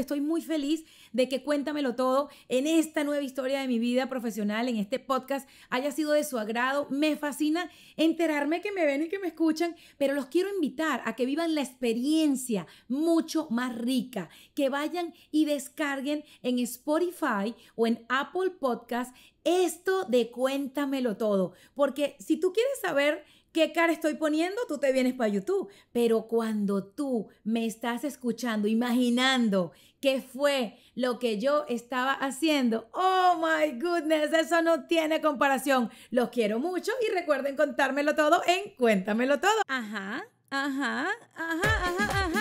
estoy muy feliz de que Cuéntamelo Todo en esta nueva historia de mi vida profesional, en este podcast, haya sido de su agrado. Me fascina enterarme que me ven y que me escuchan, pero los quiero invitar a que vivan la experiencia mucho más rica, que vayan y descarguen en Spotify o en Apple Podcast esto de Cuéntamelo Todo, porque si tú quieres saber qué cara estoy poniendo, tú te vienes para YouTube. Pero cuando tú me estás escuchando, imaginando qué fue lo que yo estaba haciendo, oh my goodness, eso no tiene comparación. Los quiero mucho y recuerden contármelo todo en Cuéntamelo todo. Ajá, ajá, ajá, ajá, ajá.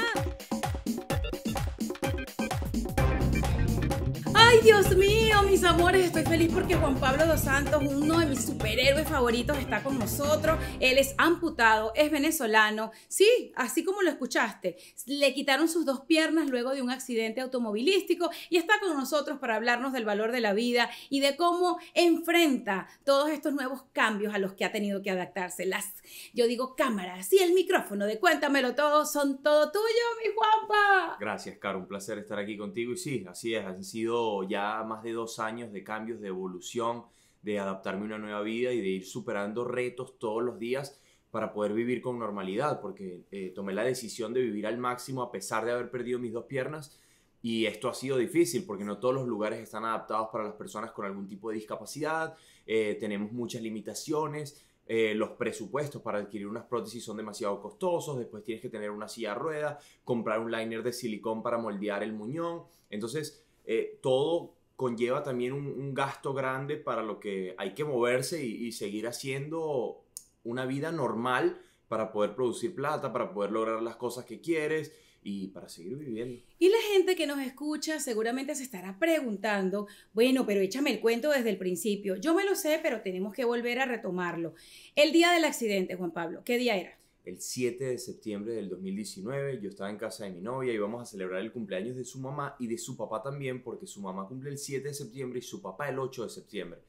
Ay, Dios mío, mis amores, estoy feliz porque Juan Pablo dos Santos, uno de mis superhéroes favoritos, está con nosotros. Él es amputado, es venezolano. Sí, así como lo escuchaste. Le quitaron sus dos piernas luego de un accidente automovilístico y está con nosotros para hablarnos del valor de la vida y de cómo enfrenta todos estos nuevos cambios a los que ha tenido que adaptarse. Las, yo digo, cámaras y el micrófono de Cuéntamelo Todo son todo tuyo, mi Juanpa. Gracias, Caro. Un placer estar aquí contigo. Y sí, así es, ha sido ya más de dos años de cambios, de evolución, de adaptarme a una nueva vida y de ir superando retos todos los días para poder vivir con normalidad, porque eh, tomé la decisión de vivir al máximo a pesar de haber perdido mis dos piernas y esto ha sido difícil porque no todos los lugares están adaptados para las personas con algún tipo de discapacidad, eh, tenemos muchas limitaciones, eh, los presupuestos para adquirir unas prótesis son demasiado costosos, después tienes que tener una silla rueda, comprar un liner de silicón para moldear el muñón, entonces eh, todo conlleva también un, gasto grande para lo que hay que moverse y seguir haciendo una vida normal para poder producir plata, para poder lograr las cosas que quieres y para seguir viviendo. Y la gente que nos escucha seguramente se estará preguntando, bueno, pero échame el cuento desde el principio. Yo me lo sé, pero tenemos que volver a retomarlo. El día del accidente, Juan Pablo, ¿qué día era? el 7 de septiembre del 2019. Yo estaba en casa de mi novia y vamos a celebrar el cumpleaños de su mamá y de su papá también, porque su mamá cumple el 7 de septiembre y su papá el 8 de septiembre.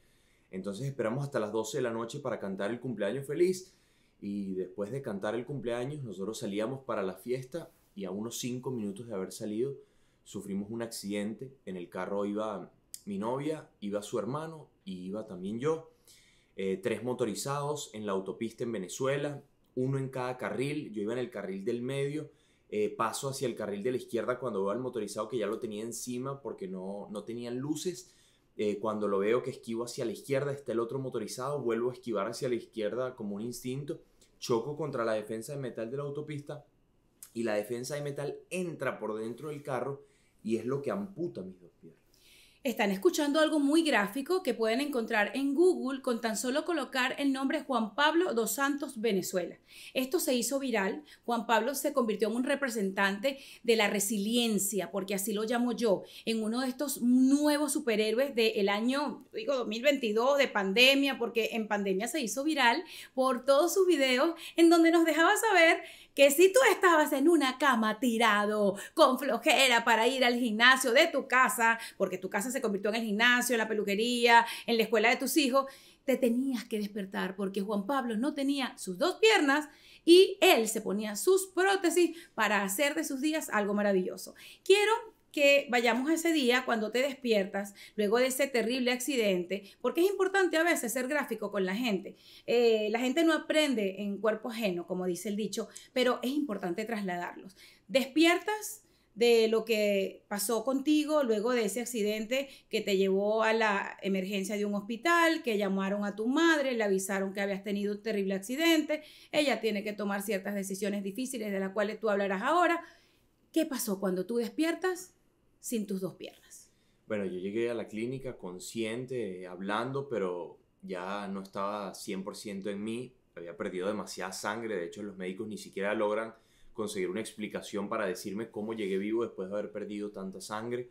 Entonces esperamos hasta las 12 de la noche para cantar el cumpleaños feliz y después de cantar el cumpleaños nosotros salíamos para la fiesta y a unos 5 minutos de haber salido sufrimos un accidente. En el carro iba mi novia, iba su hermano y iba también yo. Eh, tres motorizados en la autopista en Venezuela uno en cada carril, yo iba en el carril del medio, eh, paso hacia el carril de la izquierda cuando veo al motorizado que ya lo tenía encima porque no, no tenían luces. Eh, cuando lo veo que esquivo hacia la izquierda, está el otro motorizado, vuelvo a esquivar hacia la izquierda como un instinto, choco contra la defensa de metal de la autopista y la defensa de metal entra por dentro del carro y es lo que amputa mis dos piernas. Están escuchando algo muy gráfico que pueden encontrar en Google con tan solo colocar el nombre Juan Pablo dos Santos Venezuela. Esto se hizo viral. Juan Pablo se convirtió en un representante de la resiliencia, porque así lo llamo yo, en uno de estos nuevos superhéroes del año, digo, 2022, de pandemia, porque en pandemia se hizo viral por todos sus videos en donde nos dejaba saber que si tú estabas en una cama tirado, con flojera para ir al gimnasio de tu casa, porque tu casa se convirtió en el gimnasio, en la peluquería, en la escuela de tus hijos, te tenías que despertar porque Juan Pablo no tenía sus dos piernas y él se ponía sus prótesis para hacer de sus días algo maravilloso. Quiero que vayamos ese día cuando te despiertas, luego de ese terrible accidente, porque es importante a veces ser gráfico con la gente. Eh, la gente no aprende en cuerpo ajeno, como dice el dicho, pero es importante trasladarlos. Despiertas de lo que pasó contigo luego de ese accidente que te llevó a la emergencia de un hospital, que llamaron a tu madre, le avisaron que habías tenido un terrible accidente, ella tiene que tomar ciertas decisiones difíciles de las cuales tú hablarás ahora. ¿Qué pasó cuando tú despiertas? sin tus dos piernas? Bueno, yo llegué a la clínica consciente, hablando, pero ya no estaba 100% en mí, había perdido demasiada sangre, de hecho los médicos ni siquiera logran conseguir una explicación para decirme cómo llegué vivo después de haber perdido tanta sangre.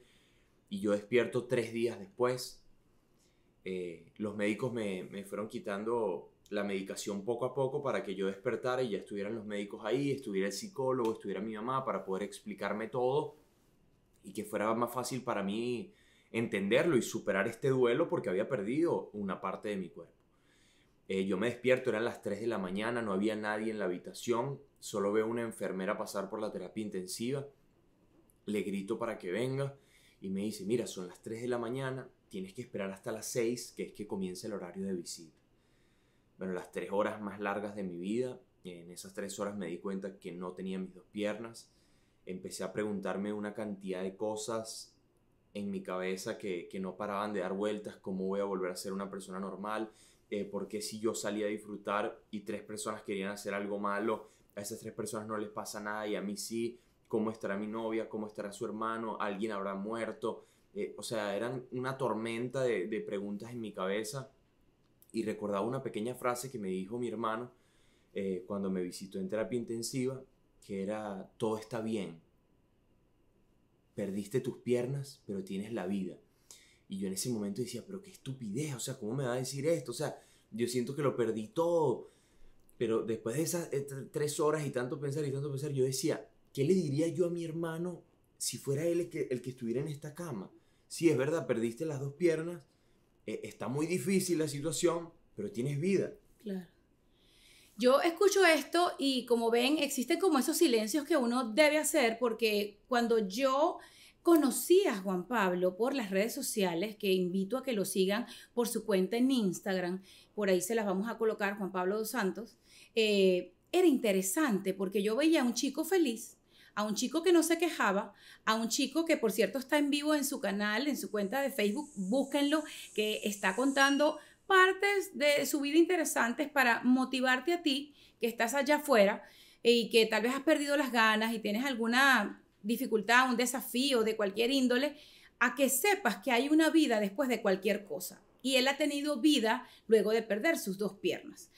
Y yo despierto tres días después. Eh, los médicos me, me, fueron quitando la medicación poco a poco para que yo despertara y ya estuvieran los médicos ahí, estuviera el psicólogo, estuviera mi mamá para poder explicarme todo y que fuera más fácil para mí entenderlo y superar este duelo porque había perdido una parte de mi cuerpo. Eh, yo me despierto, eran las 3 de la mañana, no había nadie en la habitación, solo veo una enfermera pasar por la terapia intensiva, le grito para que venga y me dice, mira, son las 3 de la mañana, tienes que esperar hasta las 6, que es que comienza el horario de visita. Bueno, las 3 horas más largas de mi vida, en esas 3 horas me di cuenta que no tenía mis dos piernas, empecé a preguntarme una cantidad de cosas en mi cabeza que, no paraban de dar vueltas, cómo voy a volver a ser una persona normal, eh, por qué si yo salía a disfrutar y tres personas querían hacer algo malo, a esas tres personas no les pasa nada y a mí sí, cómo estará mi novia, cómo estará su hermano, alguien habrá muerto, eh, o sea, eran una tormenta de, preguntas en mi cabeza y recordaba una pequeña frase que me dijo mi hermano eh, cuando me visitó en terapia intensiva que era todo está bien. Perdiste tus piernas, pero tienes la vida. Y yo en ese momento decía, pero qué estupidez, o sea, ¿cómo me va a decir esto? O sea, yo siento que lo perdí todo. Pero después de esas eh, tres horas y tanto pensar y tanto pensar, yo decía, ¿qué le diría yo a mi hermano si fuera él el que, estuviera en esta cama? Sí, es verdad, perdiste las dos piernas, eh, está muy difícil la situación, pero tienes vida. Claro. Yo escucho esto y como ven, existen como esos silencios que uno debe hacer porque cuando yo conocí a Juan Pablo por las redes sociales, que invito a que lo sigan por su cuenta en Instagram, por ahí se las vamos a colocar, Juan Pablo dos Santos, eh, era interesante porque yo veía a un chico feliz, a un chico que no se quejaba, a un chico que por cierto está en vivo en su canal, en su cuenta de Facebook, búsquenlo, que está contando partes de su vida interesantes para motivarte a ti, que estás allá afuera y que tal vez has perdido las ganas y tienes alguna dificultad, un desafío de cualquier índole, a que sepas que hay una vida después de cualquier cosa. Y él ha tenido vida luego de perder sus dos piernas.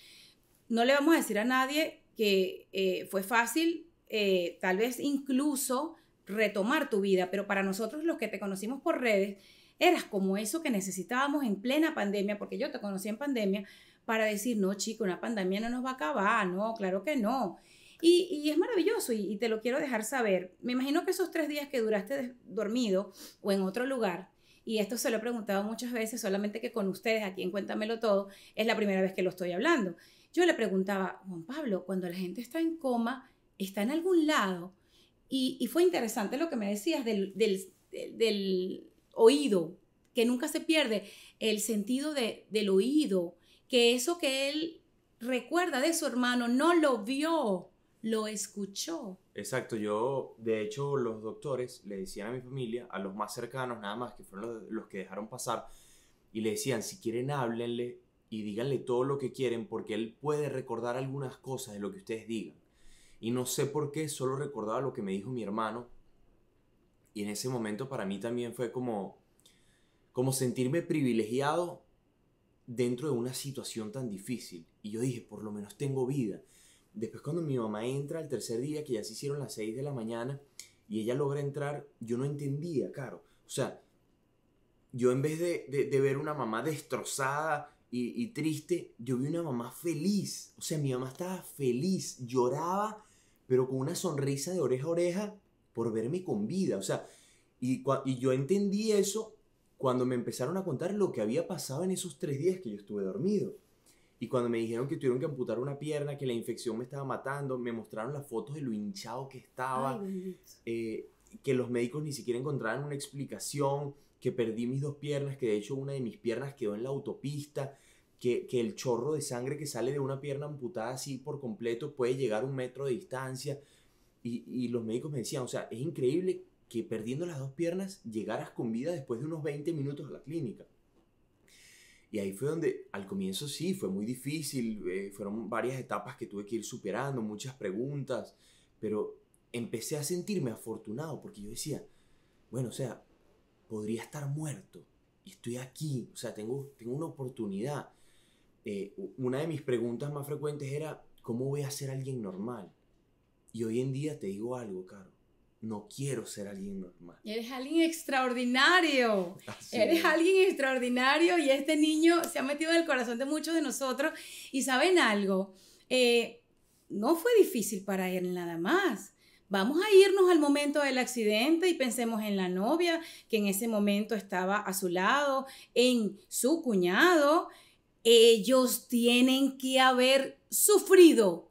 No le vamos a decir a nadie que eh, fue fácil, eh, tal vez incluso retomar tu vida, pero para nosotros los que te conocimos por redes, eras como eso que necesitábamos en plena pandemia, porque yo te conocí en pandemia, para decir, no, chico, una pandemia no nos va a acabar, no, claro que no. Y, es maravilloso y, te lo quiero dejar saber. Me imagino que esos tres días que duraste dormido o en otro lugar, y esto se lo he preguntado muchas veces, solamente que con ustedes aquí en Cuéntamelo Todo, es la primera vez que lo estoy hablando. Yo le preguntaba, Juan Pablo, cuando la gente está en coma, está en algún lado. Y, fue interesante lo que me decías del, oído, que nunca se pierde el sentido del oído, que eso que él recuerda de su hermano no lo vio, lo escuchó. Exacto, yo de hecho los doctores le decían a mi familia, a los más cercanos nada más, que fueron los, los que dejaron pasar, y le decían, si quieren háblenle y díganle todo lo que quieren porque él puede recordar algunas cosas de lo que ustedes digan. Y no sé por qué solo recordaba lo que me dijo mi hermano y en ese momento para mí también fue como, como sentirme privilegiado dentro de una situación tan difícil. Y yo dije, por lo menos tengo vida. Después cuando mi mamá entra el tercer día, que ya se hicieron las 6 de la mañana, y ella logra entrar, yo no entendía, claro. O sea, yo en vez de, ver una mamá destrozada y, y, triste, yo vi una mamá feliz. O sea, mi mamá estaba feliz, lloraba, pero con una sonrisa de oreja a oreja por verme con vida. O sea, y, yo entendí eso cuando me empezaron a contar lo que había pasado en esos tres días que yo estuve dormido. Y cuando me dijeron que tuvieron que amputar una pierna, que la infección me estaba matando, me mostraron las fotos de lo hinchado que estaba, eh, que los médicos ni siquiera encontraron una explicación, que perdí mis dos piernas, que de hecho una de mis piernas quedó en la autopista, que, el chorro de sangre que sale de una pierna amputada así por completo puede llegar un metro de distancia. Y, los médicos me decían, o sea, es increíble que perdiendo las dos piernas llegaras con vida después de unos 20 minutos a la clínica. Y ahí fue donde al comienzo sí, fue muy difícil, eh, fueron varias etapas que tuve que ir superando, muchas preguntas, pero empecé a sentirme afortunado porque yo decía, bueno, o sea, podría estar muerto y estoy aquí, o sea, tengo, tengo una oportunidad. Eh, una de mis preguntas más frecuentes era, ¿cómo voy a ser alguien normal? Y hoy en día te digo algo, Caro. No quiero ser alguien normal. Eres alguien extraordinario. Eres alguien extraordinario y este niño se ha metido en el corazón de muchos de nosotros. Y saben algo, eh, no fue difícil para él nada más. Vamos a irnos al momento del accidente y pensemos en la novia que en ese momento estaba a su lado, en su cuñado. Ellos tienen que haber sufrido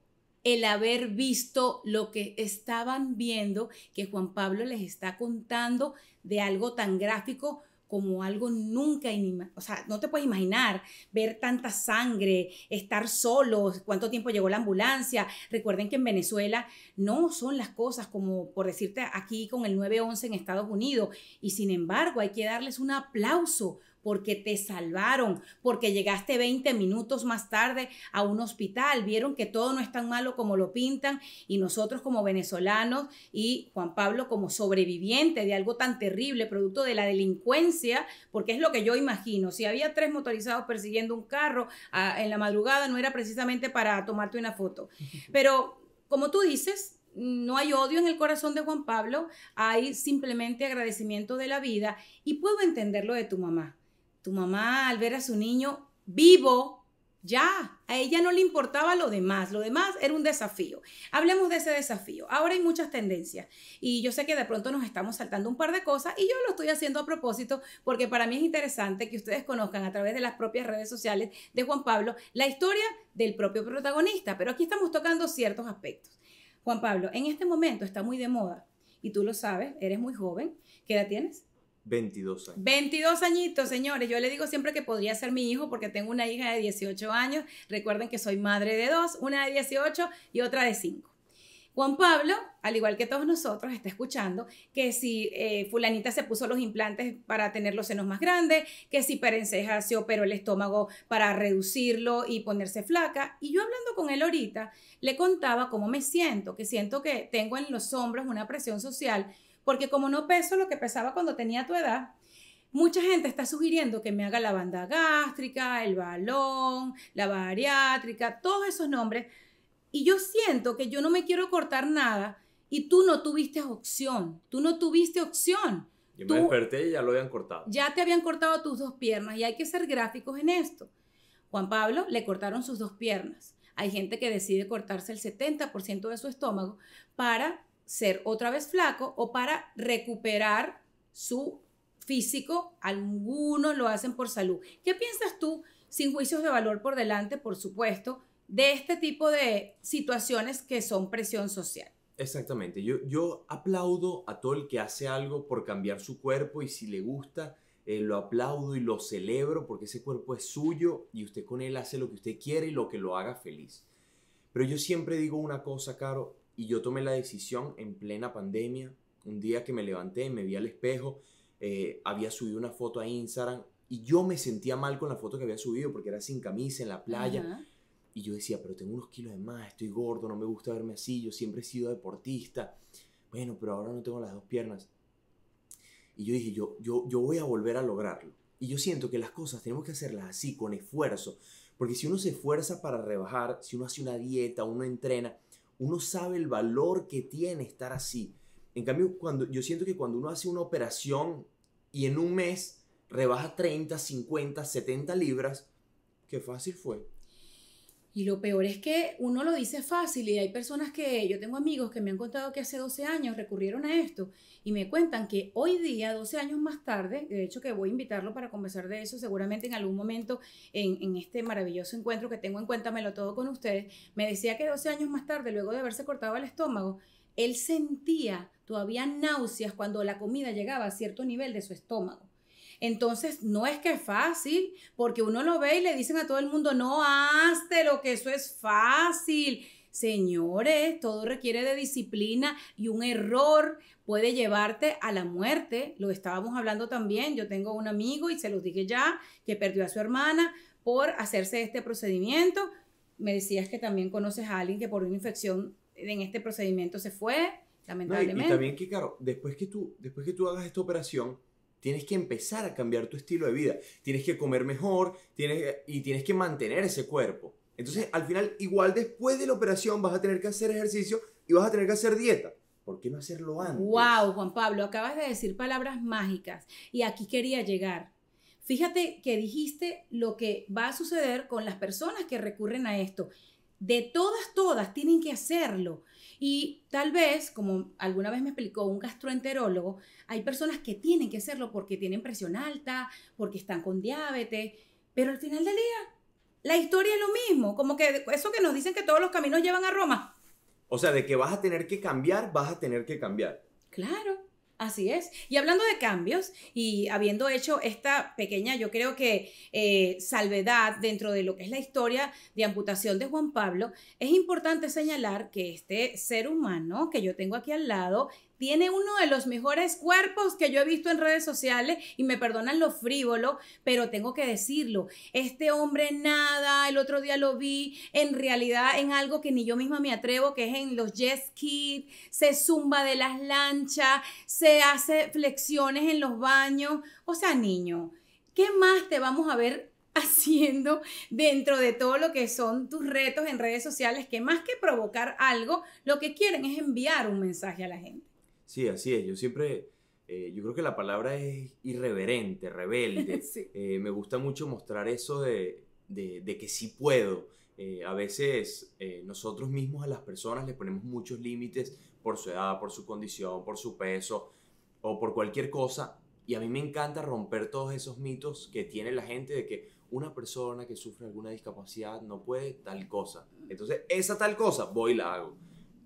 el haber visto lo que estaban viendo, que Juan Pablo les está contando de algo tan gráfico como algo nunca, o sea, no te puedes imaginar ver tanta sangre, estar solos, cuánto tiempo llegó la ambulancia. Recuerden que en Venezuela no son las cosas como, por decirte, aquí con el 911 en Estados Unidos. Y sin embargo, hay que darles un aplauso porque te salvaron, porque llegaste 20 minutos más tarde a un hospital, vieron que todo no es tan malo como lo pintan y nosotros como venezolanos y Juan Pablo como sobreviviente de algo tan terrible, producto de la delincuencia, porque es lo que yo imagino, si había tres motorizados persiguiendo un carro ah, en la madrugada no era precisamente para tomarte una foto, pero como tú dices, no hay odio en el corazón de Juan Pablo, hay simplemente agradecimiento de la vida y puedo entenderlo de tu mamá. Tu mamá al ver a su niño vivo, ya, a ella no le importaba lo demás, lo demás era un desafío. Hablemos de ese desafío. Ahora hay muchas tendencias y yo sé que de pronto nos estamos saltando un par de cosas y yo lo estoy haciendo a propósito porque para mí es interesante que ustedes conozcan a través de las propias redes sociales de Juan Pablo la historia del propio protagonista, pero aquí estamos tocando ciertos aspectos. Juan Pablo, en este momento está muy de moda y tú lo sabes, eres muy joven. ¿Qué edad tienes? 22 años. 22 añitos, señores. Yo le digo siempre que podría ser mi hijo porque tengo una hija de 18 años. Recuerden que soy madre de dos, una de 18 y otra de 5. Juan Pablo, al igual que todos nosotros, está escuchando que si eh, fulanita se puso los implantes para tener los senos más grandes, que si Perenceja se operó el estómago para reducirlo y ponerse flaca. Y yo hablando con él ahorita, le contaba cómo me siento, que siento que tengo en los hombros una presión social porque como no peso lo que pesaba cuando tenía tu edad, mucha gente está sugiriendo que me haga la banda gástrica, el balón, la bariátrica, todos esos nombres. Y yo siento que yo no me quiero cortar nada y tú no tuviste opción, tú no tuviste opción. Yo me desperté y ya lo habían cortado. Ya te habían cortado tus dos piernas y hay que ser gráficos en esto. Juan Pablo le cortaron sus dos piernas. Hay gente que decide cortarse el 70% de su estómago para ser otra vez flaco o para recuperar su físico. Algunos lo hacen por salud. ¿Qué piensas tú, sin juicios de valor por delante, por supuesto, de este tipo de situaciones que son presión social? Exactamente. Yo, yo aplaudo a todo el que hace algo por cambiar su cuerpo y si le gusta, eh, lo aplaudo y lo celebro porque ese cuerpo es suyo y usted con él hace lo que usted quiere y lo que lo haga feliz. Pero yo siempre digo una cosa, Caro, y yo tomé la decisión en plena pandemia, un día que me levanté, me vi al espejo, eh, había subido una foto a Instagram y yo me sentía mal con la foto que había subido porque era sin camisa en la playa. Y yo decía, pero tengo unos kilos de más, estoy gordo, no me gusta verme así, yo siempre he sido deportista. Bueno, pero ahora no tengo las dos piernas. Y yo dije, yo, yo, yo voy a volver a lograrlo. Y yo siento que las cosas tenemos que hacerlas así, con esfuerzo. Porque si uno se esfuerza para rebajar, si uno hace una dieta, uno entrena, uno sabe el valor que tiene estar así. En cambio, cuando, yo siento que cuando uno hace una operación y en un mes rebaja 30, 50, 70 libras, qué fácil fue. Y lo peor es que uno lo dice fácil y hay personas que, yo tengo amigos que me han contado que hace 12 años recurrieron a esto y me cuentan que hoy día, 12 años más tarde, de hecho que voy a invitarlo para conversar de eso seguramente en algún momento en, este maravilloso encuentro que tengo en Cuéntamelo Todo con ustedes, me decía que 12 años más tarde, luego de haberse cortado el estómago, él sentía todavía náuseas cuando la comida llegaba a cierto nivel de su estómago. Entonces, no es que es fácil, porque uno lo ve y le dicen a todo el mundo, no hazte lo que eso es fácil. Señores, todo requiere de disciplina y un error puede llevarte a la muerte. Lo estábamos hablando también. Yo tengo un amigo y se lo dije ya que perdió a su hermana por hacerse este procedimiento. Me decías que también conoces a alguien que por una infección en este procedimiento se fue, lamentablemente. también que, claro, después que, tú, después que tú hagas esta operación, Tienes que empezar a cambiar tu estilo de vida. Tienes que comer mejor tienes, y tienes que mantener ese cuerpo. Entonces, al final, igual después de la operación vas a tener que hacer ejercicio y vas a tener que hacer dieta. ¿Por qué no hacerlo antes? Wow, Juan Pablo, acabas de decir palabras mágicas y aquí quería llegar. Fíjate que dijiste lo que va a suceder con las personas que recurren a esto de todas, todas tienen que hacerlo. Y tal vez, como alguna vez me explicó un gastroenterólogo, hay personas que tienen que hacerlo porque tienen presión alta, porque están con diabetes, pero al final del día, la historia es lo mismo, como que eso que nos dicen que todos los caminos llevan a Roma. O sea, de que vas a tener que cambiar, vas a tener que cambiar. Claro. Así es. Y hablando de cambios y habiendo hecho esta pequeña, yo creo que eh, salvedad dentro de lo que es la historia de amputación de Juan Pablo, es importante señalar que este ser humano que yo tengo aquí al lado tiene uno de los mejores cuerpos que yo he visto en redes sociales y me perdonan lo frívolo, pero tengo que decirlo, este hombre nada, el otro día lo vi en realidad en algo que ni yo misma me atrevo, que es en los jet skis, se zumba de las lanchas, se hace flexiones en los baños, o sea, niño, ¿qué más te vamos a ver haciendo dentro de todo lo que son tus retos en redes sociales que más que provocar algo, lo que quieren es enviar un mensaje a la gente? Sí, así es. Yo siempre, eh, yo creo que la palabra es irreverente, rebelde. Eh, me gusta mucho mostrar eso de, de, de que sí puedo. Eh, a veces nosotros mismos a las personas les ponemos muchos límites por su edad, por su condición, por su peso o por cualquier cosa. Y a mí me encanta romper todos esos mitos que tiene la gente de que una persona que sufre alguna discapacidad no puede tal cosa. Entonces, esa tal cosa, voy y la hago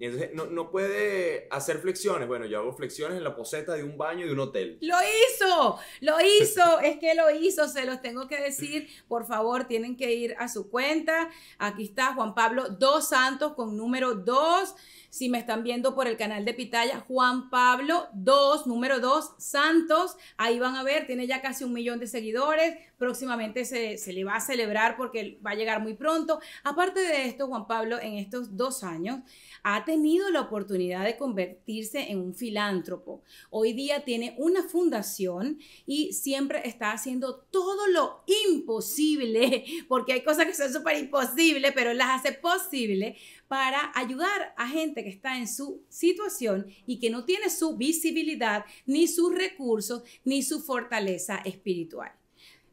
entonces no, puede hacer flexiones. Bueno, yo hago flexiones en la poseta de un baño de un hotel. ¡Lo hizo! ¡Lo hizo! es que lo hizo, se los tengo que decir. Por favor, tienen que ir a su cuenta. Aquí está Juan Pablo Dos Santos con número dos Si me están viendo por el canal de Pitaya, Juan Pablo 2, número 2, Santos. Ahí van a ver, tiene ya casi un millón de seguidores. Próximamente se, le va a celebrar porque va a llegar muy pronto. Aparte de esto, Juan Pablo, en estos dos años ha tenido la oportunidad de convertirse en un filántropo. Hoy día tiene una fundación y siempre está haciendo todo lo imposible, porque hay cosas que son súper imposibles, pero las hace posible para ayudar a gente que está en su situación y que no tiene su visibilidad, ni sus recursos, ni su fortaleza espiritual.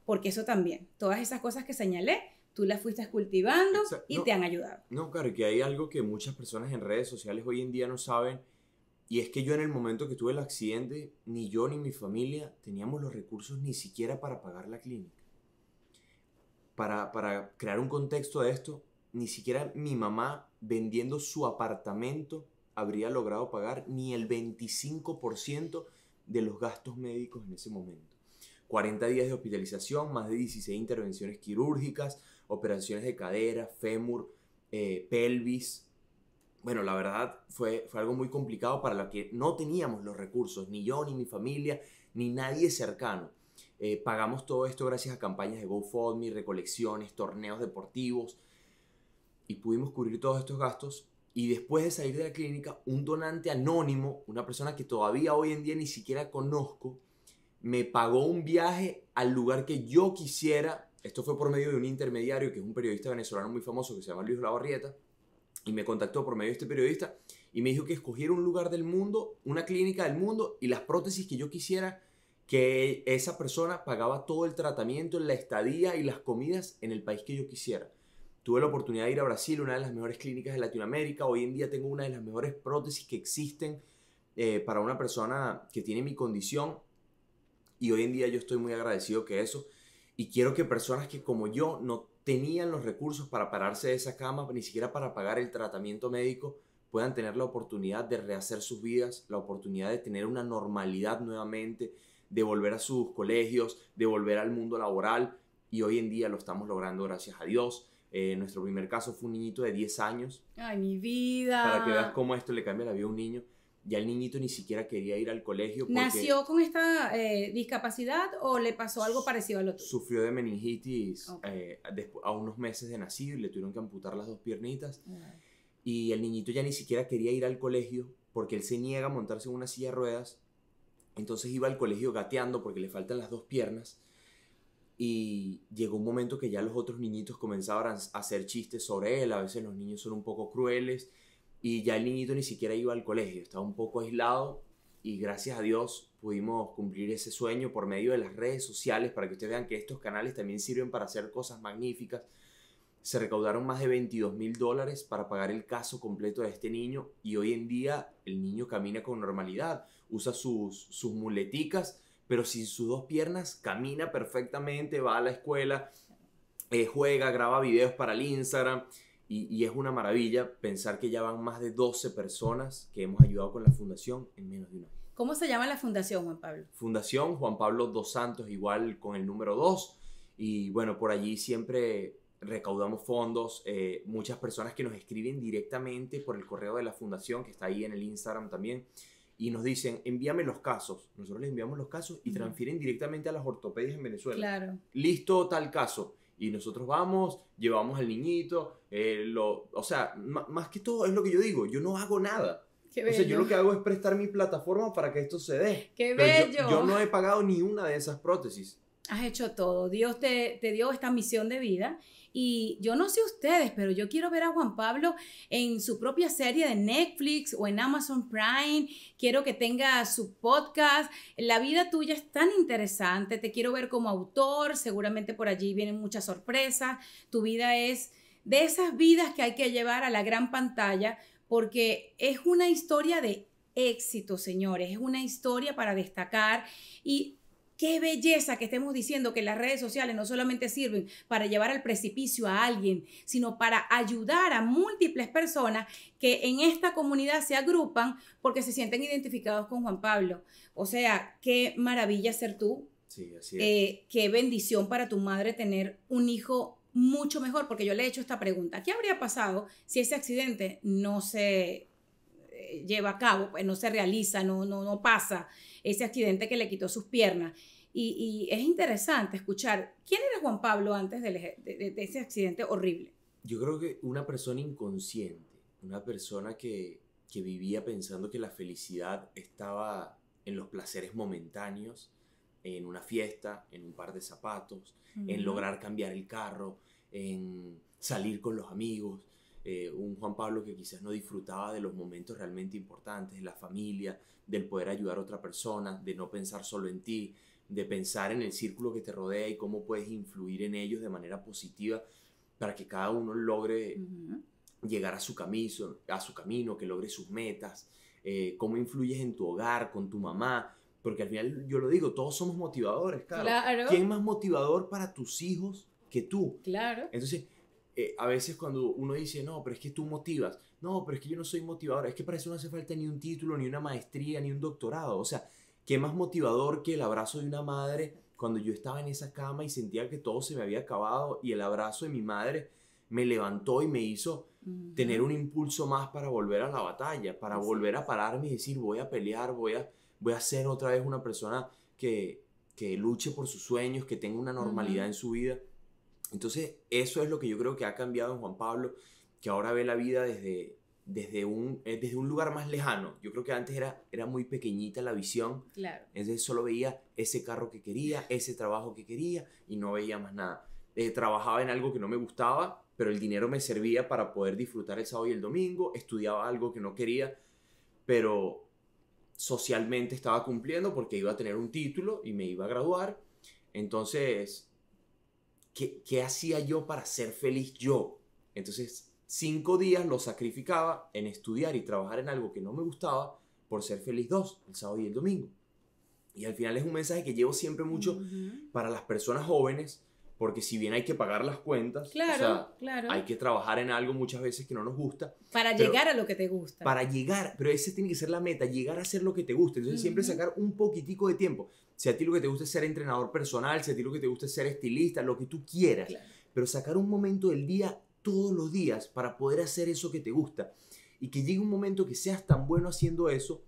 Porque eso también, todas esas cosas que señalé, tú las fuiste cultivando y te han ayudado. No, claro, que hay algo que muchas personas en redes sociales hoy en día no saben. Y es que yo en el momento que tuve el accidente, ni yo ni mi familia teníamos los recursos ni siquiera para pagar la clínica. Para, para crear un contexto a esto, ni siquiera mi mamá vendiendo su apartamento habría logrado pagar ni el 25% de los gastos médicos en ese momento. 40 días de hospitalización, más de 16 intervenciones quirúrgicas, operaciones de cadera, fémur, eh, pelvis. Bueno, la verdad fue, algo muy complicado para lo que no teníamos los recursos, ni yo, ni mi familia, ni nadie cercano. Eh, pagamos todo esto gracias a campañas de GoFundMe, recolecciones, torneos deportivos y pudimos cubrir todos estos gastos. Y después de salir de la clínica, un donante anónimo, una persona que todavía hoy en día ni siquiera conozco, me pagó un viaje al lugar que yo quisiera esto fue por medio de un intermediario que es un periodista venezolano muy famoso que se llama Luis Lavarrieta y me contactó por medio de este periodista y me dijo que escogiera un lugar del mundo, una clínica del mundo y las prótesis que yo quisiera que esa persona pagaba todo el tratamiento, la estadía y las comidas en el país que yo quisiera. Tuve la oportunidad de ir a Brasil, una de las mejores clínicas de Latinoamérica. Hoy en día tengo una de las mejores prótesis que existen eh, para una persona que tiene mi condición. Y hoy en día yo estoy muy agradecido que eso y quiero que personas que como yo no tenían los recursos para pararse de esa cama, ni siquiera para pagar el tratamiento médico, puedan tener la oportunidad de rehacer sus vidas, la oportunidad de tener una normalidad nuevamente, de volver a sus colegios, de volver al mundo laboral. Y hoy en día lo estamos logrando gracias a Dios. Eh, nuestro primer caso fue un niñito de 10 años. ¡Ay, mi vida! Para que veas cómo esto le cambia la vida a un niño ya el niñito ni siquiera quería ir al colegio. ¿Nació con esta eh, discapacidad o le pasó algo parecido al otro? Sufrió de meningitis eh, a unos meses de nacido y le tuvieron que amputar las dos piernitas. Y el niñito ya ni siquiera quería ir al colegio porque él se niega a montarse en una silla de ruedas. Entonces iba al colegio gateando porque le faltan las dos piernas. Y llegó un momento que ya los otros niñitos comenzaban a hacer chistes sobre él. A veces los niños son un poco crueles y ya el niñito ni siquiera iba al colegio, estaba un poco aislado y gracias a Dios pudimos cumplir ese sueño por medio de las redes sociales para que ustedes vean que estos canales también sirven para hacer cosas magníficas. Se recaudaron más de 22 mil dólares para pagar el caso completo de este niño y hoy en día el niño camina con normalidad, usa sus, sus muleticas, pero sin sus dos piernas camina perfectamente, va a la escuela, eh, juega, graba videos para el Instagram, y, es una maravilla pensar que ya van más de 12 personas que hemos ayudado con la fundación en menos de un año. ¿Cómo se llama la fundación, Juan Pablo? Fundación Juan Pablo Dos Santos, igual con el número 2. Y bueno, por allí siempre recaudamos fondos, eh, muchas personas que nos escriben directamente por el correo de la fundación, que está ahí en el Instagram también, y nos dicen, envíame los casos. Nosotros les enviamos los casos y transfieren directamente a las ortopedias en Venezuela. Claro. Listo tal caso y nosotros vamos, llevamos al niñito, eh, lo, o sea, más que todo es lo que yo digo, yo no hago nada. O sea, yo lo que hago es prestar mi plataforma para que esto se dé. ¡Qué bello! Yo, yo, no he pagado ni una de esas prótesis. Has hecho todo. Dios te, te dio esta misión de vida y yo no sé ustedes, pero yo quiero ver a Juan Pablo en su propia serie de Netflix o en Amazon Prime. Quiero que tenga su podcast. La vida tuya es tan interesante. Te quiero ver como autor. Seguramente por allí vienen muchas sorpresas. Tu vida es de esas vidas que hay que llevar a la gran pantalla porque es una historia de éxito, señores. Es una historia para destacar y Qué belleza que estemos diciendo que las redes sociales no solamente sirven para llevar al precipicio a alguien, sino para ayudar a múltiples personas que en esta comunidad se agrupan porque se sienten identificados con Juan Pablo. O sea, qué maravilla ser tú. Sí, así es. Eh, qué bendición para tu madre tener un hijo mucho mejor, porque yo le he hecho esta pregunta. ¿Qué habría pasado si ese accidente no se eh, lleva a cabo, pues no se realiza, no, no pasa? ese accidente que le quitó sus piernas. Y, es interesante escuchar, ¿quién era Juan Pablo antes de, ese accidente horrible? Yo creo que una persona inconsciente, una persona que, vivía pensando que la felicidad estaba en los placeres momentáneos, en una fiesta, en un par de zapatos, en lograr cambiar el carro, en salir con los amigos, eh, un Juan Pablo que quizás no disfrutaba de los momentos realmente importantes, de la familia, del poder ayudar a otra persona, de no pensar solo en ti, de pensar en el círculo que te rodea y cómo puedes influir en ellos de manera positiva para que cada uno logre llegar a su, camino a su camino, que logre sus metas, eh, cómo influyes en tu hogar, con tu mamá, porque al final yo lo digo, todos somos motivadores, claro. ¿Quién más motivador para tus hijos que tú? Claro. Entonces, eh, a veces cuando uno dice, no, pero es que tú motivas, no, pero es que yo no soy motivador, es que para eso no hace falta ni un título, ni una maestría, ni un doctorado. O sea, ¿qué más motivador que el abrazo de una madre cuando yo estaba en esa cama y sentía que todo se me había acabado y el abrazo de mi madre me levantó y me hizo tener un impulso más para volver a la batalla, para volver a pararme y decir, voy a pelear, voy a, voy a ser otra vez una persona que, que luche por sus sueños, que tenga una normalidad en su vida. Entonces, eso es lo que yo creo que ha cambiado en Juan Pablo, que ahora ve la vida desde, desde, un, eh, desde un lugar más lejano. Yo creo que antes era, era muy pequeñita la visión. Claro. Entonces, solo veía ese carro que quería, ese trabajo que quería y no veía más nada. Eh, trabajaba en algo que no me gustaba, pero el dinero me servía para poder disfrutar el sábado y el domingo. Estudiaba algo que no quería, pero socialmente estaba cumpliendo porque iba a tener un título y me iba a graduar. Entonces, ¿qué, hacía yo para ser feliz yo? Entonces, cinco días lo sacrificaba en estudiar y trabajar en algo que no me gustaba por ser feliz dos, el sábado y el domingo. Y al final es un mensaje que llevo siempre mucho para las personas jóvenes porque si bien hay que pagar las cuentas, claro, claro. hay que trabajar en algo muchas veces que no nos gusta. Para llegar a lo que te gusta. Para llegar, pero esa tiene que ser la meta, llegar a hacer lo que te gusta. Entonces siempre sacar un poquitico de tiempo. Si a ti lo que te gusta es ser entrenador personal, si a ti lo que te gusta es ser estilista, lo que tú quieras, pero sacar un momento del día todos los días para poder hacer eso que te gusta. Y que llegue un momento que seas tan bueno haciendo eso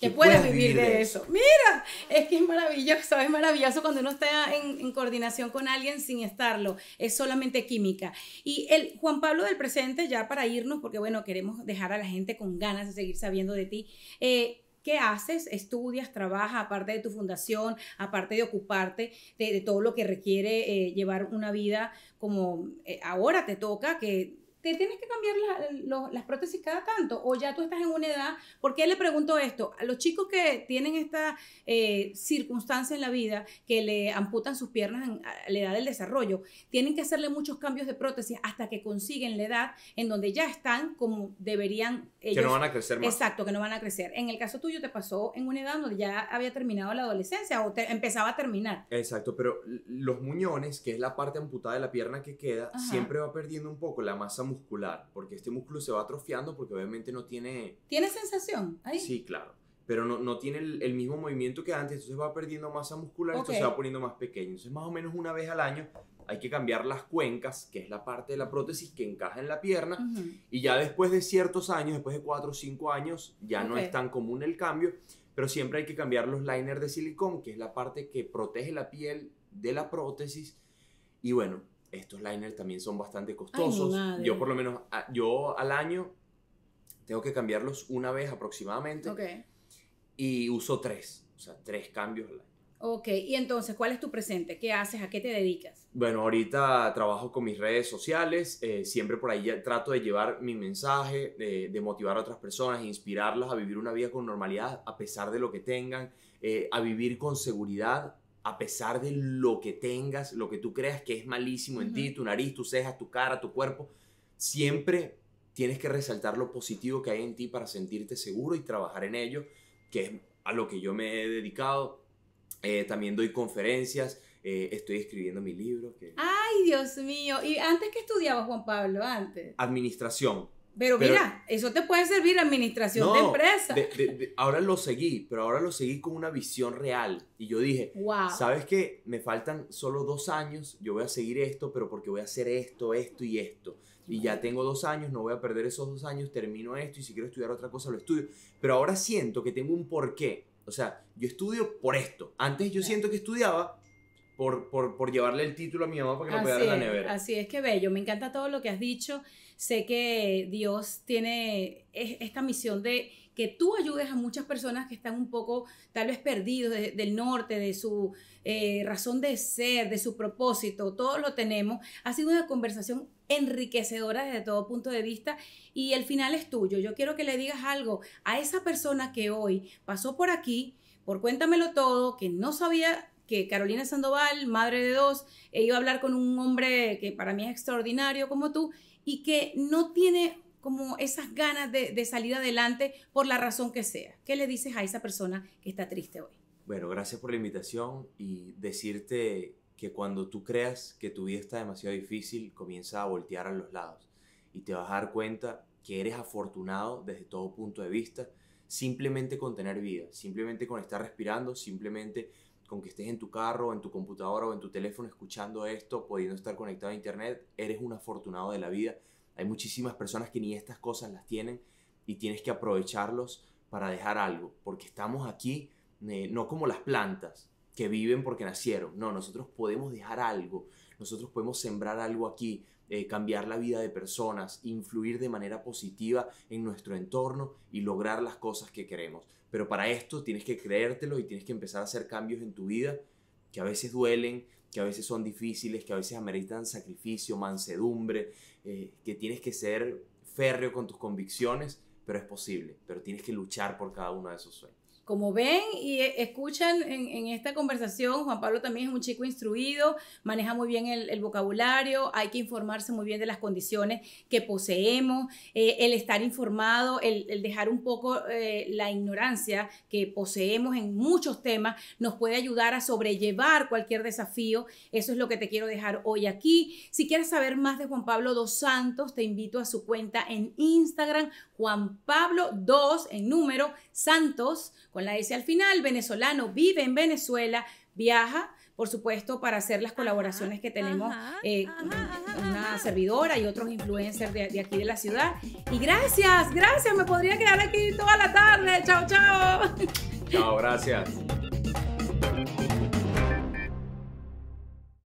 que puedes vivir de eso. Mira, es que es maravilloso, es maravilloso cuando uno está en, coordinación con alguien sin estarlo, es solamente química. Y el Juan Pablo del presente, ya para irnos, porque bueno, queremos dejar a la gente con ganas de seguir sabiendo de ti. Eh, ¿Qué haces? ¿Estudias? ¿Trabajas? Aparte de tu fundación, aparte de ocuparte de, todo lo que requiere eh, llevar una vida como eh, ahora te toca, que ¿te tienes que cambiar las prótesis cada tanto? ¿O ya tú estás en una edad? ¿Por qué le pregunto esto? A los chicos que tienen esta eh, circunstancia en la vida, que le amputan sus piernas a la edad del desarrollo, tienen que hacerle muchos cambios de prótesis hasta que consiguen la edad en donde ya están como deberían ellos. Que no van a crecer más. Exacto, que no van a crecer. En el caso tuyo te pasó en una edad donde ya había terminado la adolescencia o te, empezaba a terminar. Exacto, pero los muñones, que es la parte amputada de la pierna que queda, siempre va perdiendo un poco la masa muscular, porque este músculo se va atrofiando porque obviamente no tiene... ¿Tiene sensación ahí? Sí, claro, pero no, tiene el, mismo movimiento que antes, entonces va perdiendo masa muscular, y entonces se va poniendo más pequeño. Entonces más o menos una vez al año hay que cambiar las cuencas, que es la parte de la prótesis que encaja en la pierna, y ya después de ciertos años, después de 4 o 5 años, ya no es tan común el cambio, pero siempre hay que cambiar los liners de silicón, que es la parte que protege la piel de la prótesis, y bueno, estos liners también son bastante costosos. yo por lo menos, yo al año tengo que cambiarlos una vez aproximadamente. Ok. Y uso tres, o sea, tres cambios al año. Ok, y entonces, ¿cuál es tu presente? ¿Qué haces? ¿A qué te dedicas? Bueno, ahorita trabajo con mis redes sociales, eh, siempre por ahí trato de llevar mi mensaje, de, motivar a otras personas, inspirarlas a vivir una vida con normalidad a pesar de lo que tengan, eh, a vivir con seguridad a pesar de lo que tengas, lo que tú creas que es malísimo en ti, tu nariz, tus cejas, tu cara, tu cuerpo, siempre tienes que resaltar lo positivo que hay en ti para sentirte seguro y trabajar en ello, que es a lo que yo me he dedicado. Eh, también doy conferencias, eh, estoy escribiendo mi libro. Ay, Dios mío. ¿Y antes qué estudiabas, Juan Pablo? Antes. Administración. Pero, mira, eso te puede servir administración de empresa. ahora lo seguí, pero ahora lo seguí con una visión real. Y yo dije, wow. ¿sabes que Me faltan solo dos años, yo voy a seguir esto, pero porque voy a hacer esto, esto y esto. Y ya tengo dos años, no voy a perder esos dos años, termino esto y si quiero estudiar otra cosa lo estudio. Pero ahora siento que tengo un porqué. O sea, yo estudio por esto. Antes yo siento que estudiaba por, llevarle el título a mi mamá para que lo pegara en la nevera. Así es que bello, me encanta todo lo que has dicho. Sé que Dios tiene esta misión de que tú ayudes a muchas personas que están un poco tal vez perdidos del norte, de su eh, razón de ser, de su propósito, todo lo tenemos. Ha sido una conversación enriquecedora desde todo punto de vista y el final es tuyo. Yo quiero que le digas algo a esa persona que hoy pasó por aquí, por cuéntamelo todo, que no sabía que Carolina Sandoval, madre de dos, e iba a hablar con un hombre que para mí es extraordinario como tú y que no tiene como esas ganas de, salir adelante por la razón que sea. ¿Qué le dices a esa persona que está triste hoy? Bueno, gracias por la invitación y decirte que cuando tú creas que tu vida está demasiado difícil, comienza a voltear a los lados y te vas a dar cuenta que eres afortunado desde todo punto de vista, simplemente con tener vida, simplemente con estar respirando, simplemente con que estés en tu carro, en tu computadora o en tu teléfono escuchando esto, pudiendo estar conectado a internet, eres un afortunado de la vida. Hay muchísimas personas que ni estas cosas las tienen y tienes que aprovecharlos para dejar algo, porque estamos aquí eh, no como las plantas que viven porque nacieron, no, nosotros podemos dejar algo, nosotros podemos sembrar algo aquí, eh, cambiar la vida de personas, influir de manera positiva en nuestro entorno y lograr las cosas que queremos. Pero para esto tienes que creértelo y tienes que empezar a hacer cambios en tu vida que a veces duelen, que a veces son difíciles, que a veces ameritan sacrificio, mansedumbre, eh, que tienes que ser férreo con tus convicciones, pero es posible, pero tienes que luchar por cada uno de esos sueños. Como ven y e, escuchan en, esta conversación, Juan Pablo también es un chico instruido, maneja muy bien el, vocabulario, hay que informarse muy bien de las condiciones que poseemos, eh, el estar informado, el, dejar un poco eh, la ignorancia que poseemos en muchos temas, nos puede ayudar a sobrellevar cualquier desafío. Eso es lo que te quiero dejar hoy aquí. Si quieres saber más de Juan Pablo Dos Santos, te invito a su cuenta en Instagram, Juan Pablo 2 en número Santos, con la dice al final, venezolano, vive en Venezuela, viaja, por supuesto, para hacer las colaboraciones que tenemos eh, una servidora y otros influencers de, aquí de la ciudad. Y gracias, gracias, me podría quedar aquí toda la tarde. Chao, chao. Chao, gracias.